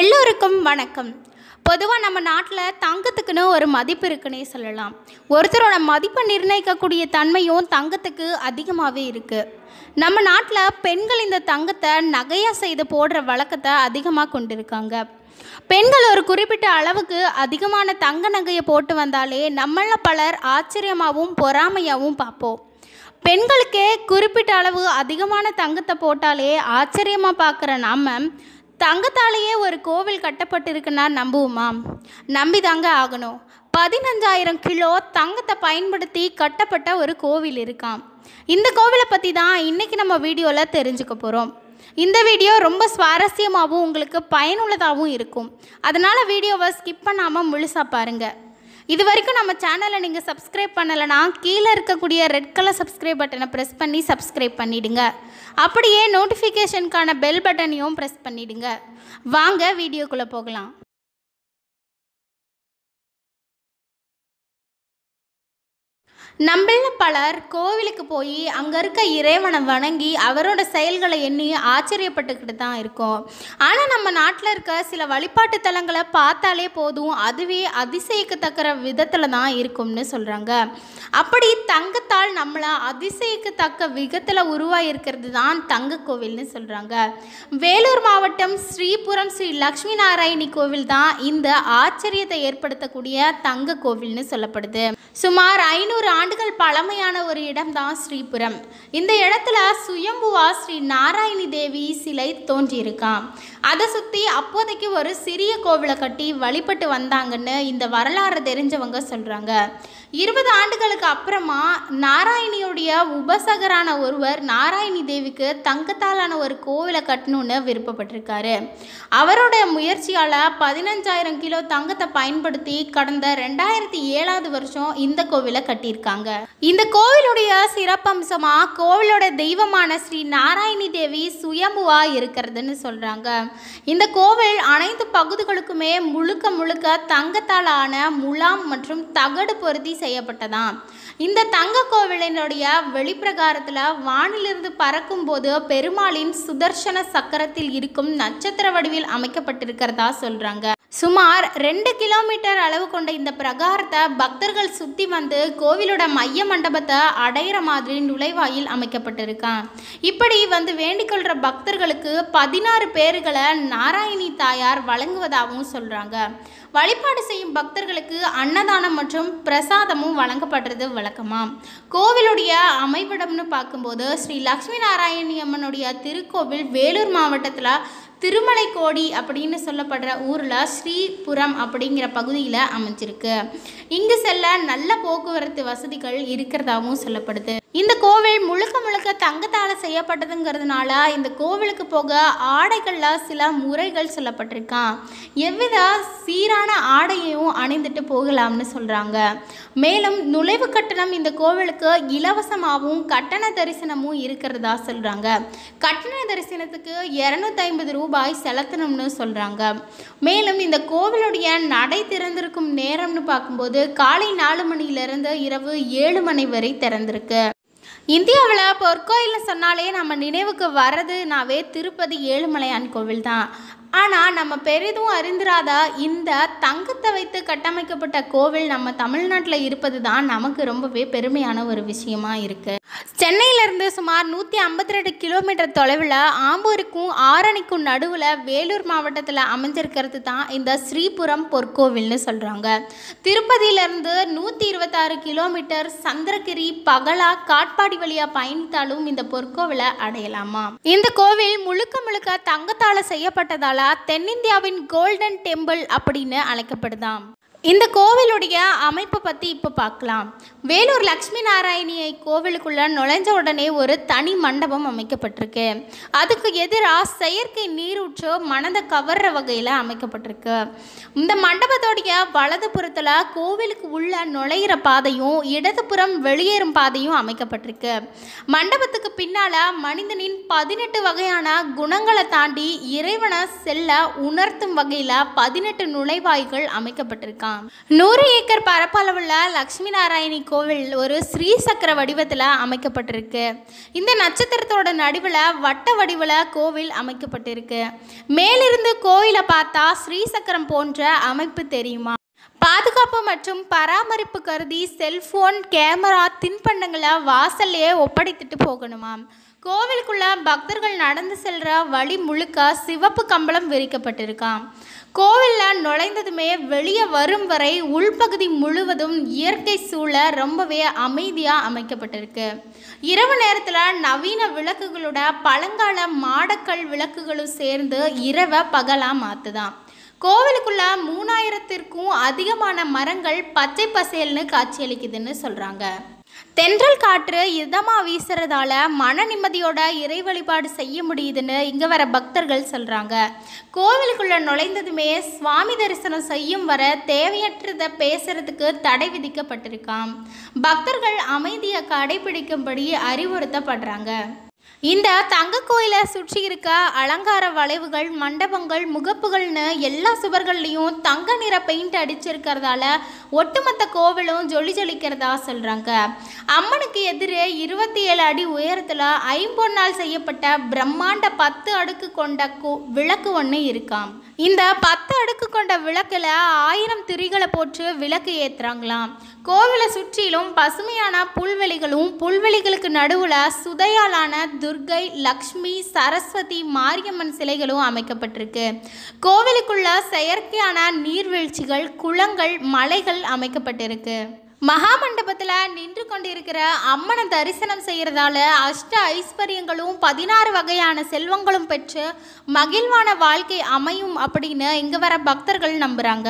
எல்லோருக்கும் வணக்கம் பொதுவாக நம்ம நாட்டில் தங்கத்துக்குன்னு ஒரு மதிப்பு இருக்குன்னே சொல்லலாம் ஒருத்தரோட மதிப்பை நிர்ணயிக்கக்கூடிய தன்மையும் தங்கத்துக்கு அதிகமாகவே இருக்குது நம்ம நாட்டில் பெண்கள் இந்த தங்கத்தை நகையாக செய்து போடுற வழக்கத்தை அதிகமாக கொண்டிருக்காங்க பெண்கள் ஒரு குறிப்பிட்ட அளவுக்கு அதிகமான தங்க நகையை போட்டு வந்தாலே நம்மள பலர் ஆச்சரியமாகவும் பொறாமையாகவும் பார்ப்போம் பெண்களுக்கே குறிப்பிட்ட அளவு அதிகமான தங்கத்தை போட்டாலே ஆச்சரியமாக பார்க்குற நாம் தங்கத்தாலேயே ஒரு கோவில் கட்டப்பட்டிருக்குன்னா நம்புவோமா நம்பி தாங்க ஆகணும் பதினஞ்சாயிரம் கிலோ தங்கத்தை பயன்படுத்தி கட்டப்பட்ட ஒரு கோவில் இருக்காம் இந்த கோவிலை பற்றி தான் இன்றைக்கி நம்ம வீடியோவில் தெரிஞ்சுக்க போகிறோம் இந்த வீடியோ ரொம்ப சுவாரஸ்யமாகவும் உங்களுக்கு பயனுள்ளதாகவும் இருக்கும் அதனால் வீடியோவை ஸ்கிப் பண்ணாமல் முழுசாக பாருங்கள் இது வரைக்கும் நம்ம சேனலை நீங்கள் சப்ஸ்கிரைப் பண்ணலைனா கீழே இருக்கக்கூடிய ரெட் கலர் சப்ஸ்கிரைப் பட்டனை ப்ரெஸ் பண்ணி சப்ஸ்கிரைப் பண்ணிவிடுங்க அப்படியே நோட்டிஃபிகேஷனுக்கான பெல் பட்டனையும் ப்ரெஸ் பண்ணிவிடுங்க வாங்க வீடியோக்குள்ளே போகலாம் நம்மள பலர் கோவிலுக்கு போய் அங்கே இருக்க இறைவனை வணங்கி அவரோட செயல்களை எண்ணி ஆச்சரியப்பட்டுக்கிட்டு தான் இருக்கோம் ஆனால் நம்ம நாட்டில் இருக்க சில வழிபாட்டு தலங்களை பார்த்தாலே போதும் அதுவே அதிசயிக்கத்தக்கிற விதத்தில் தான் இருக்கும்னு சொல்கிறாங்க அப்படி தங்கத்தால் நம்மளை அதிசயிக்கத்தக்க விதத்தில் உருவாகிருக்கிறது தான் தங்க கோவில்னு சொல்கிறாங்க வேலூர் மாவட்டம் ஸ்ரீபுரம் ஸ்ரீ லக்ஷ்மி நாராயணி கோவில் தான் இந்த ஆச்சரியத்தை ஏற்படுத்தக்கூடிய தங்க கோவில்னு சொல்லப்படுது சுமார் ஐநூறு ஆண்டு பழமையான ஒரு இடம் தான் ஸ்ரீபுரம் இந்த இடத்துல சுயம்புவா ஸ்ரீ நாராயணி தேவி சிலை தோன்றியிருக்கான் அதை சுற்றி அப்போதைக்கு ஒரு சிறிய கோவிலை கட்டி வழிபட்டு வந்தாங்கன்னு இந்த வரலாறு தெரிஞ்சவங்க சொல்கிறாங்க இருபது ஆண்டுகளுக்கு அப்புறமா நாராயணியுடைய உபசகரான ஒருவர் நாராயணி தேவிக்கு தங்கத்தாலான ஒரு கோவிலை கட்டணும்னு விருப்பப்பட்டிருக்காரு அவருடைய முயற்சியால் பதினஞ்சாயிரம் கிலோ தங்கத்தை பயன்படுத்தி கடந்த ரெண்டாயிரத்தி ஏழாவது வருஷம் இந்த கோவிலை கட்டியிருக்காங்க இந்த கோவிலுடைய சிறப்பம்சமாக கோவிலோட தெய்வமான ஸ்ரீ நாராயணி தேவி சுயம்புவா இருக்கிறதுன்னு சொல்கிறாங்க இந்த கோவில் அனைத்து பகுதிகளுக்குமே முழுக்க முழுக்க தங்கத்தாலான முலாம் மற்றும் தகடு பொருத்தி செய்யப்பட்டதாம் இந்த தங்க கோவிலினுடைய வெளிப்பிரகாரத்தில் வானிலிருந்து பறக்கும் போது பெருமாளின் சுதர்சன சக்கரத்தில் இருக்கும் நட்சத்திர வடிவில் அமைக்கப்பட்டிருக்கிறதா சொல்றாங்க சுமார் ரெண்டு கிலோமீட்டர் அளவு கொண்ட இந்த பிரகாரத்தை பக்தர்கள் சுத்தி வந்து கோவிலோட மைய மண்டபத்தை அடையிற மாதிரி நுழைவாயில் அமைக்கப்பட்டிருக்கான் இப்படி வந்து வேண்டிக்கொள்ற பக்தர்களுக்கு பதினாறு பேர்களை நாராயணி தாயார் வழங்குவதாகவும் சொல்றாங்க வழிபாடு செய்யும் பக்தர்களுக்கு அன்னதானம் மற்றும் பிரசாதமும் வழங்கப்படுறது வழக்கமாம் கோவிலுடைய அமைவிடம்னு பார்க்கும்போது ஸ்ரீ லக்ஷ்மி நாராயணி அம்மனுடைய திருக்கோவில் வேலூர் மாவட்டத்தில் திருமலை கோடி அப்படின்னு சொல்லப்படுற ஊரில் ஸ்ரீபுரம் அப்படிங்கிற பகுதியில் அமைஞ்சிருக்கு இங்கு செல்ல நல்ல போக்குவரத்து வசதிகள் இருக்கிறதாகவும் சொல்லப்படுது இந்த கோவில் முழுக்க முழுக்க தங்கத்தால் செய்யப்பட்டதுங்கிறதுனால இந்த கோவிலுக்கு போக ஆடைகளில் சில முறைகள் சொல்லப்பட்டிருக்கான் எவ்வித சீரான ஆடையையும் அணிந்துட்டு போகலாம்னு சொல்கிறாங்க மேலும் நுழைவு கட்டணம் இந்த கோவிலுக்கு இலவசமாகவும் கட்டண தரிசனமும் இருக்கிறதா சொல்கிறாங்க கட்டண தரிசனத்துக்கு இரநூத்தி ரூபாய் செலுத்தணும்னு சொல்கிறாங்க மேலும் இந்த கோவிலுடைய நடை திறந்திருக்கும் நேரம்னு பார்க்கும்போது காலை நாலு மணியிலிருந்து இரவு ஏழு மணி வரை திறந்திருக்கு இந்தியாவில் பொற்கோயில்னு சொன்னாலே நம்ம நினைவுக்கு வர்றதுனாவே திருப்பதி ஏழுமலையான் கோவில் தான் ஆனால் நம்ம பெரிதும் அறிந்திராத இந்த தங்கத்தை வைத்து கட்டமைக்கப்பட்ட கோவில் நம்ம தமிழ்நாட்டில் இருப்பது தான் நமக்கு ரொம்பவே பெருமையான ஒரு விஷயமா இருக்குது சென்னையிலேருந்து சுமார் நூற்றி ஐம்பத்தி ரெண்டு கிலோமீட்டர் தொலைவில் ஆம்பூருக்கும் ஆரணிக்கும் நடுவில் வேலூர் மாவட்டத்தில் அமைஞ்சிருக்கிறது தான் இந்த ஸ்ரீபுரம் பொற்கோவில்னு சொல்கிறாங்க திருப்பதியிலேருந்து நூற்றி இருபத்தாறு கிலோமீட்டர் சந்திரகிரி பகலா காட்பாடி வழியாக பயணித்தாலும் இந்த பொற்கோவிலை அடையலாமா இந்த கோவில் முழுக்க முழுக்க தங்கத்தால் செய்யப்பட்டதால் தென்னிந்தியாவின் கோல்டன் டெம்பிள் அப்படின்னு அழைக்கப்படுதாம் இந்த கோவிலுடைய அமைப்பை பற்றி இப்போ பார்க்கலாம் வேலூர் லக்ஷ்மி நாராயணியை கோவிலுக்குள்ளே நுழைஞ்ச உடனே ஒரு தனி மண்டபம் அமைக்கப்பட்டிருக்கு அதுக்கு எதிராக செயற்கை நீரூற்றோ மனதை கவர்ற வகையில் அமைக்கப்பட்டிருக்கு இந்த மண்டபத்தோடைய வலது புறத்தில் கோவிலுக்கு உள்ள நுழையிற பாதையும் இடதுபுறம் வெளியேறும் பாதையும் அமைக்கப்பட்டிருக்கு மண்டபத்துக்கு பின்னால் மனிதனின் பதினெட்டு வகையான குணங்களை தாண்டி இறைவனை செல்ல உணர்த்தும் வகையில் பதினெட்டு நுழைவாய்கள் அமைக்கப்பட்டிருக்கு இருக்கான் நூறு ஏக்கர் பரப்பளவுள்ள லக்ஷ்மி நாராயணி கோவில் ஒரு ஸ்ரீ சக்கர வடிவத்தில் அமைக்கப்பட்டிருக்கு இந்த நட்சத்திரத்தோட நடுவில் வட்ட வடிவில் கோவில் அமைக்கப்பட்டிருக்கு மேலிருந்து கோயிலை பார்த்தா ஸ்ரீ சக்கரம் போன்ற அமைப்பு தெரியுமா பாதுகாப்பு மற்றும் பராமரிப்பு கருதி செல்ஃபோன் கேமரா தின்பண்டங்களை வாசல்லையே ஒப்படைத்துட்டு போகணுமா கோவிலுக்குள்ள பக்தர்கள் நடந்து செல்கிற வழி முழுக்க சிவப்பு கம்பளம் விரிக்கப்பட்டிருக்கான் கோவிலில் நுழைந்ததுமே வெளியே வரும் வரை உள்பகுதி முழுவதும் இயற்கை சூழ ரொம்பவே அமைதியாக அமைக்கப்பட்டிருக்கு இரவு நேரத்தில் நவீன விளக்குகளோட பழங்கால மாடக்கல் விளக்குகளும் சேர்ந்து இரவை பகலாக மாற்றுதான் கோவிலுக்குள்ள மூணாயிரத்திற்கும் அதிகமான மரங்கள் பச்சை பசேல்னு காட்சியளிக்குதுன்னு சொல்கிறாங்க தென்றல் காற்று இதமாக வீசுறதால மன நிம்மதியோட இறை வழிபாடு செய்ய முடியுதுன்னு இங்கே வர பக்தர்கள் சொல்கிறாங்க கோவிலுக்குள்ள நுழைந்ததுமே சுவாமி தரிசனம் செய்யும் வர தேவையற்றதை பேசுறதுக்கு தடை விதிக்கப்பட்டிருக்காம் பக்தர்கள் அமைதியை கடைபிடிக்கும்படி அறிவுறுத்தப்படுறாங்க இந்த தங்க கோயிலை சுற்றி இருக்க அலங்கார வளைவுகள் மண்டபங்கள் முகப்புகள்னு எல்லா சுவர்கள்லேயும் தங்க நிற பெயிண்ட் அடிச்சிருக்கிறதால ஒட்டுமொத்த கோவிலும் ஜொலி ஜொலிக்கிறதா சொல்கிறாங்க அம்மனுக்கு எதிரே இருபத்தி ஏழு அடி உயரத்தில் ஐம்பொன்னால் செய்யப்பட்ட பிரம்மாண்ட பத்து அடுக்கு கொண்ட விளக்கு ஒன்று இருக்காம் இந்த பத்து அடுக்கு கொண்ட விளக்கில் ஆயிரம் திரிகளை போட்டு விளக்கு ஏற்றுறாங்களாம் கோவிலை சுற்றிலும் பசுமையான புல்வெளிகளும் புல்வெளிகளுக்கு நடுவில் சுதையாலான துர்கை லக்ஷ்மி சரஸ்வதி மாரியம்மன் சிலைகளும் அமைக்கப்பட்டிருக்கு கோவிலுக்குள்ள செயற்கையான நீர்வீழ்ச்சிகள் குளங்கள் மலைகள் அமைக்கப்பட்டிருக்கு மகாமண்டபத்தில் நின்று கொண்டிருக்கிற அம்மனை தரிசனம் செய்கிறதால அஷ்ட ஐஸ்வர்யங்களும் பதினாறு வகையான செல்வங்களும் பெற்று மகிழ்வான வாழ்க்கை அமையும் அப்படின்னு இங்கே வர பக்தர்கள் நம்புகிறாங்க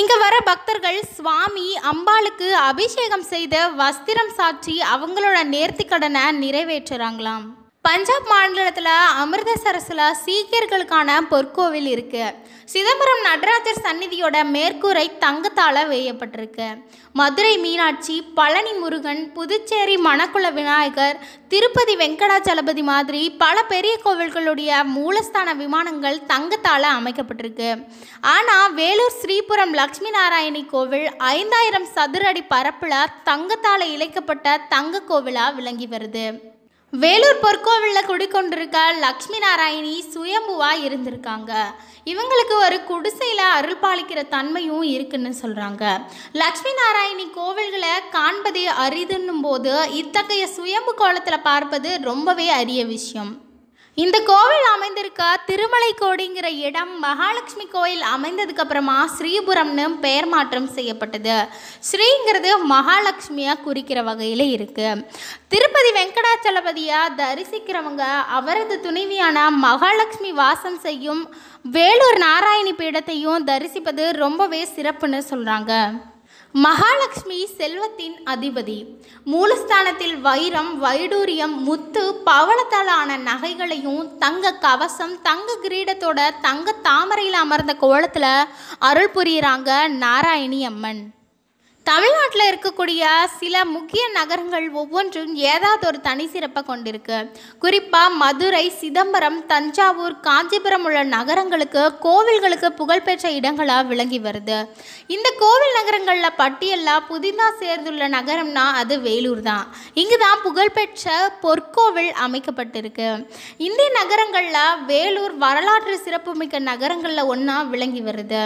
இங்கே வர பக்தர்கள் சுவாமி அம்பாளுக்கு அபிஷேகம் செய்த வஸ்திரம் சாற்றி அவங்களோட நேர்த்திக்கடனை நிறைவேற்றுறாங்களாம் பஞ்சாப் மாநிலத்தில் அமிர்தசரஸில் சீக்கியர்களுக்கான பொற்கோவில் இருக்குது சிதம்பரம் நடராஜர் சந்நிதியோட மேற்கூரை தங்கத்தால் வேயப்பட்டிருக்கு மதுரை மீனாட்சி பழனி முருகன் புதுச்சேரி மணக்குள விநாயகர் திருப்பதி வெங்கடாச்சலபதி மாதிரி பல பெரிய கோவில்களுடைய மூலஸ்தான விமானங்கள் தங்கத்தால் அமைக்கப்பட்டிருக்கு ஆனால் வேலூர் ஸ்ரீபுரம் லக்ஷ்மி நாராயணி கோவில் ஐந்தாயிரம் சதுர அடி பரப்பில் தங்கத்தால் இழைக்கப்பட்ட தங்க கோவிலாக விளங்கி வருது வேலூர் பொற்கோவிலில் குடிக்கொண்டிருக்க லக்ஷ்மி நாராயணி சுயம்புவாக இருந்திருக்காங்க இவங்களுக்கு ஒரு குடிசையில் அருள் பாலிக்கிற தன்மையும் இருக்குன்னு சொல்கிறாங்க லக்ஷ்மி நாராயணி கோவில்களை காண்பதே அரிதுன்னும் போது இத்தகைய சுயம்பு கோலத்தில் பார்ப்பது ரொம்பவே அரிய விஷயம் இந்த கோவில் அமைந்திருக்க திருமலை கோடிங்கிற இடம் மகாலட்சுமி கோயில் அமைந்ததுக்கு அப்புறமா ஸ்ரீபுரம்னு பெயர் மாற்றம் செய்யப்பட்டது ஸ்ரீங்கிறது மகாலட்சுமியை குறிக்கிற வகையில் இருக்குது திருப்பதி வெங்கடாச்சலபதியாக தரிசிக்கிறவங்க அவரது துணைவியான மகாலட்சுமி வாசம் செய்யும் வேலூர் நாராயணி பீடத்தையும் தரிசிப்பது ரொம்பவே சிறப்புன்னு சொல்கிறாங்க மகாலட்சுமி செல்வத்தின் அதிபதி மூலஸ்தானத்தில் வைரம் வைடூரியம் முத்து பவளத்தாலான நகைகளையும் தங்க கவசம் தங்க கிரீடத்தோட தங்க தாமரையில் அமர்ந்த கோலத்தில் அருள் புரியிறாங்க நாராயணி அம்மன் தமிழ்நாட்டில் இருக்கக்கூடிய சில முக்கிய நகரங்கள் ஒவ்வொன்றும் ஏதாவது ஒரு தனி சிறப்பை கொண்டிருக்கு குறிப்பாக மதுரை சிதம்பரம் தஞ்சாவூர் காஞ்சிபுரம் உள்ள நகரங்களுக்கு கோவில்களுக்கு புகழ்பெற்ற இடங்களாக விளங்கி வருது இந்த கோவில் நகரங்களில் பட்டியலாக புதிதாக சேர்ந்துள்ள நகரம்னா அது வேலூர் தான் இங்கு தான் புகழ்பெற்ற பொற்கோவில் அமைக்கப்பட்டிருக்கு இந்த நகரங்களில் வேலூர் வரலாற்று சிறப்புமிக்க நகரங்களில் ஒன்றா விளங்கி வருது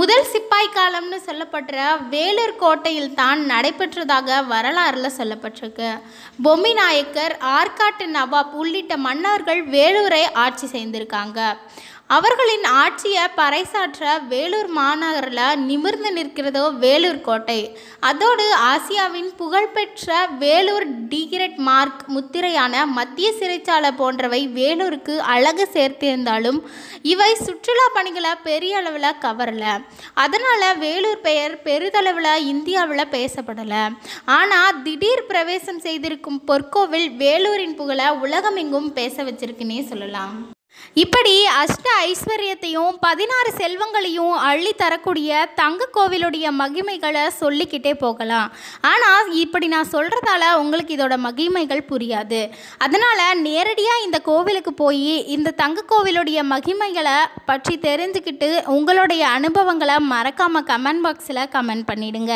முதல் சிப்பாய் காலம்னு சொல்லப்படுற வேலூர் கோட்டை கோட்டையில் தான் நடைபெற்றதாக வரலாறுல சொல்லப்பட்டிருக்கு பொம்மி நாயக்கர் ஆற்காட்டு நவாப் உள்ளிட்ட மன்னர்கள் வேலூரை ஆட்சி செய்திருக்காங்க அவர்களின் ஆட்சியை பறைசாற்ற வேலூர் மாநகரில் நிமிர்ந்து நிற்கிறதோ வேலூர் கோட்டை அதோடு ஆசியாவின் புகழ்பெற்ற வேலூர் டிகிரெட் மார்க் முத்திரையான மத்திய சிறைச்சாலை போன்றவை வேலூருக்கு அழகு சேர்த்திருந்தாலும் இவை சுற்றுலா பணிகளை பெரிய அளவில் கவரலை அதனால் வேலூர் பெயர் பெரிதளவில் இந்தியாவில் பேசப்படலை ஆனால் திடீர் பிரவேசம் செய்திருக்கும் பொற்கோவில் வேலூரின் புகழை உலகமெங்கும் பேச வச்சிருக்குன்னே சொல்லலாம் இப்படி அஷ்ட ஐஸ்வர்யத்தையும் பதினாறு செல்வங்களையும் அள்ளி தரக்கூடிய தங்க கோவிலுடைய மகிமைகளை சொல்லிக்கிட்டே போகலாம் ஆனால் இப்படி நான் சொல்கிறதால உங்களுக்கு இதோட மகிமைகள் புரியாது அதனால் நேரடியாக இந்த கோவிலுக்கு போய் இந்த தங்க கோவிலுடைய மகிமைகளை பற்றி தெரிஞ்சுக்கிட்டு உங்களுடைய அனுபவங்களை மறக்காமல் கமெண்ட் பாக்ஸில் கமெண்ட் பண்ணிடுங்க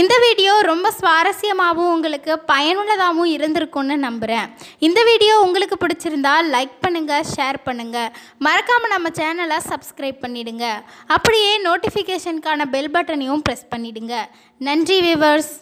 இந்த வீடியோ ரொம்ப சுவாரஸ்யமாகவும் உங்களுக்கு பயனுள்ளதாகவும் இருந்திருக்கும்னு நம்புகிறேன் இந்த வீடியோ உங்களுக்கு பிடிச்சிருந்தா லைக் பண்ணுங்கள் ஷேர் பண்ணுங்கள் மறக்காமல் நம்ம சேனலை சப்ஸ்கிரைப் பண்ணிவிடுங்க அப்படியே நோட்டிஃபிகேஷனுக்கான பெல் பட்டனையும் ப்ரெஸ் பண்ணிவிடுங்க நன்றி விவர்ஸ்